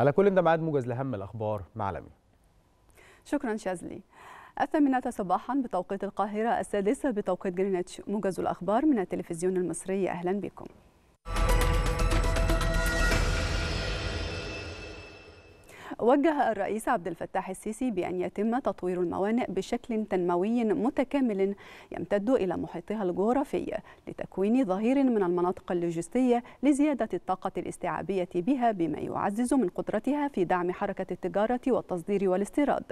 على كل ده معاد موجز لهم الاخبار مع لمي شكرا شاذلي الثامنة صباحا بتوقيت القاهرة السادسة بتوقيت جرينتش موجز الأخبار من التلفزيون المصري أهلا بكم وجه الرئيس عبد الفتاح السيسي بأن يتم تطوير الموانئ بشكل تنموي متكامل يمتد إلى محيطها الجغرافي لتكوين ظهير من المناطق اللوجستية لزيادة الطاقة الاستيعابية بها بما يعزز من قدرتها في دعم حركة التجارة والتصدير والاستيراد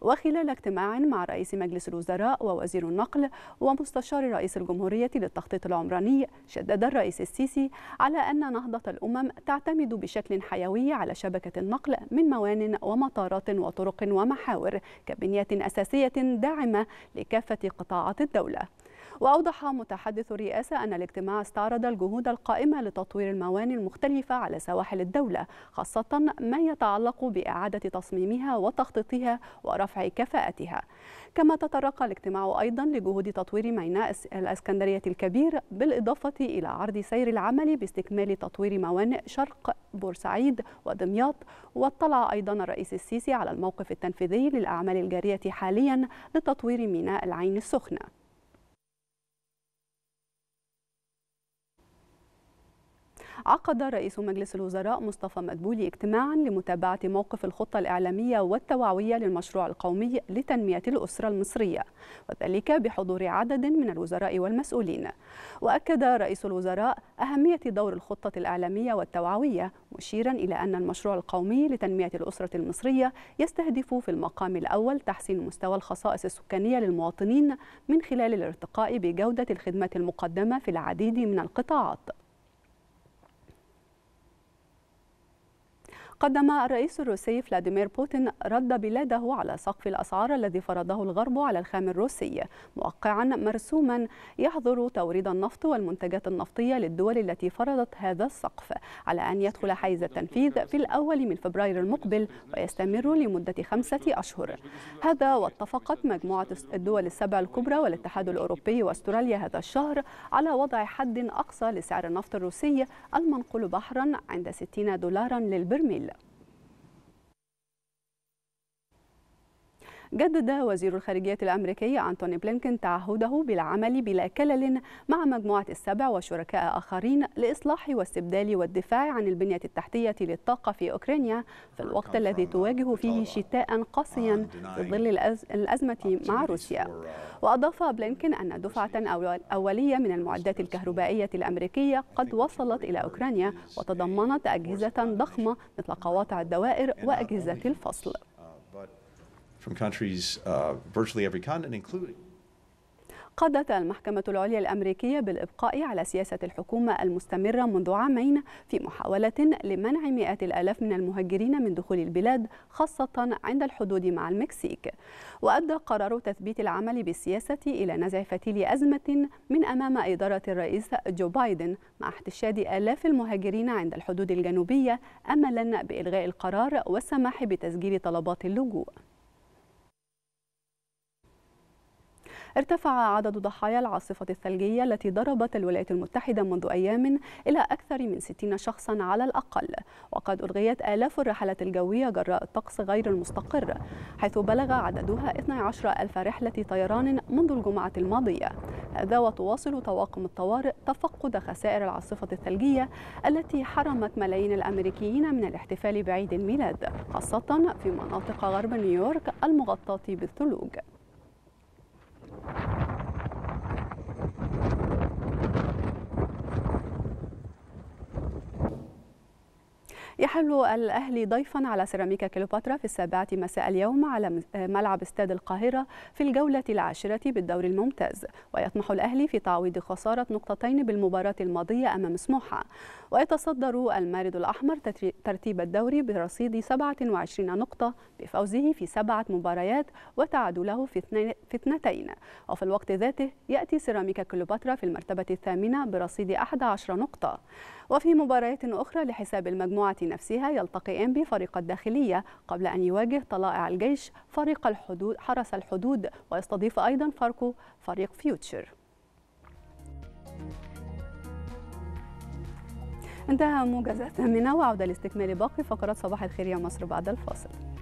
وخلال اجتماع مع رئيس مجلس الوزراء ووزير النقل ومستشار رئيس الجمهورية للتخطيط العمراني شدد الرئيس السيسي على أن نهضة الأمم تعتمد بشكل حيوي على شبكة النقل من موان ومطارات وطرق ومحاور كبنية أساسية داعمة لكافة قطاعات الدولة وأوضح متحدث الرئاسة أن الاجتماع استعرض الجهود القائمة لتطوير الموانئ المختلفة على سواحل الدولة خاصة ما يتعلق بإعادة تصميمها وتخطيطها ورفع كفاءتها كما تطرق الاجتماع أيضا لجهود تطوير ميناء الإسكندرية الكبير بالإضافة إلى عرض سير العمل باستكمال تطوير موانئ شرق بورسعيد ودمياط واطلع أيضا الرئيس السيسي على الموقف التنفيذي للأعمال الجارية حاليا لتطوير ميناء العين السخنة عقد رئيس مجلس الوزراء مصطفى مدبولي اجتماعا لمتابعة موقف الخطة الإعلامية والتوعوية للمشروع القومي لتنمية الأسرة المصرية وذلك بحضور عدد من الوزراء والمسؤولين وأكد رئيس الوزراء أهمية دور الخطة الإعلامية والتوعوية مشيرا إلى أن المشروع القومي لتنمية الأسرة المصرية يستهدف في المقام الأول تحسين مستوى الخصائص السكانية للمواطنين من خلال الارتقاء بجودة الخدمات المقدمة في العديد من القطاعات قدم الرئيس الروسي فلاديمير بوتين رد بلاده على سقف الأسعار الذي فرضه الغرب على الخام الروسي موقعا مرسوما يحظر توريد النفط والمنتجات النفطية للدول التي فرضت هذا السقف على أن يدخل حيز التنفيذ في الأول من فبراير المقبل ويستمر لمدة خمسة أشهر هذا واتفقت مجموعة الدول السبع الكبرى والاتحاد الأوروبي وأستراليا هذا الشهر على وضع حد أقصى لسعر النفط الروسي المنقول بحرا عند 60 دولارا للبرميل جدد وزير الخارجية الأمريكي أنتوني بلينكن تعهده بالعمل بلا كلل مع مجموعة السبع وشركاء آخرين لإصلاح واستبدال والدفاع عن البنية التحتية للطاقة في أوكرانيا في الوقت الذي تواجه فيه شتاء قاسيا في ظل الأزمة مع روسيا وأضاف بلينكن أن دفعة أولية من المعدات الكهربائية الأمريكية قد وصلت إلى أوكرانيا وتضمنت أجهزة ضخمة مثل قواطع الدوائر وأجهزة الفصل from countries uh, virtually every continent, including قضت المحكمة العليا الأمريكية بالإبقاء على سياسة الحكومة المستمرة منذ عامين في محاولة لمنع مئات الآلاف من المهاجرين من دخول البلاد خاصة عند الحدود مع المكسيك وأدى قرار تثبيت العمل بالسياسة إلى نزع فتيل أزمة من أمام إدارة الرئيس جو بايدن مع احتشاد آلاف المهاجرين عند الحدود الجنوبية أملا بإلغاء القرار والسماح بتسجيل طلبات اللجوء ارتفع عدد ضحايا العاصفة الثلجية التي ضربت الولايات المتحدة منذ أيام إلى أكثر من 60 شخصا على الأقل وقد ألغيت آلاف الرحلات الجوية جراء الطقس غير المستقر حيث بلغ عددها 12 ألف رحلة طيران منذ الجمعة الماضية هذا وتواصل طواقم الطوارئ تفقد خسائر العاصفة الثلجية التي حرمت ملايين الأمريكيين من الاحتفال بعيد الميلاد خاصة في مناطق غرب نيويورك المغطاة بالثلوج يحل الأهلي ضيفا على سيراميكا كليوباترا في السابعة مساء اليوم على آه، ملعب استاد القاهرة في الجولة العاشرة بالدور الممتاز ويطمح الأهلي في تعويض خسارة نقطتين بالمباراة الماضية أمام سموحة ويتصدر المارد الأحمر ترتيب الدوري برصيد 27 نقطة بفوزه في سبعة مباريات وتعادله في, في اثنتين وفي الوقت ذاته يأتي سيراميكا كليوباترا في المرتبة الثامنة برصيد 11 نقطة وفي مباريات أخرى لحساب المجموعة نفسها إنبي فريق الداخلية قبل أن يواجه طلائع الجيش فريق الحدود حرس الحدود ويستضيف أيضا فاركو فريق فيوتشر انتهى موجز الثامنة وعودة لاستكمال باقي فقرات صباح الخير يا مصر بعد الفاصل